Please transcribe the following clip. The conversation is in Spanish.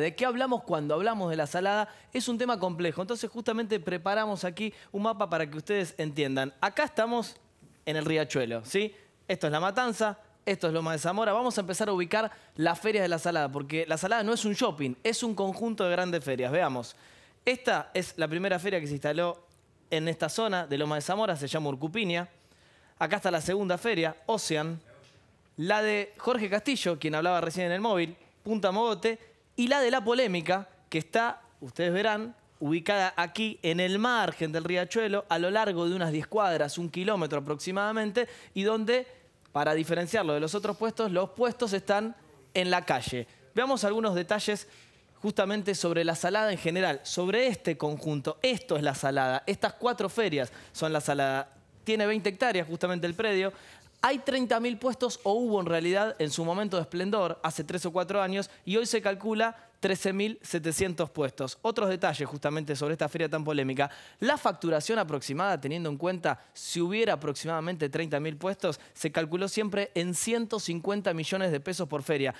¿De qué hablamos cuando hablamos de la salada? Es un tema complejo. Entonces justamente preparamos aquí un mapa para que ustedes entiendan. Acá estamos en el riachuelo, ¿sí? Esto es La Matanza, esto es Loma de Zamora. Vamos a empezar a ubicar las ferias de la salada, porque la salada no es un shopping, es un conjunto de grandes ferias. Veamos, esta es la primera feria que se instaló en esta zona de Loma de Zamora, se llama Urcupiña. Acá está la segunda feria, Ocean. La de Jorge Castillo, quien hablaba recién en el móvil, Punta Mogote y la de la polémica, que está, ustedes verán, ubicada aquí en el margen del riachuelo, a lo largo de unas 10 cuadras, un kilómetro aproximadamente, y donde, para diferenciarlo de los otros puestos, los puestos están en la calle. Veamos algunos detalles justamente sobre la salada en general, sobre este conjunto. Esto es la salada, estas cuatro ferias son la salada. Tiene 20 hectáreas justamente el predio, hay 30.000 puestos, o hubo en realidad en su momento de esplendor, hace 3 o 4 años, y hoy se calcula 13.700 puestos. Otros detalles justamente sobre esta feria tan polémica. La facturación aproximada, teniendo en cuenta si hubiera aproximadamente 30.000 puestos, se calculó siempre en 150 millones de pesos por feria.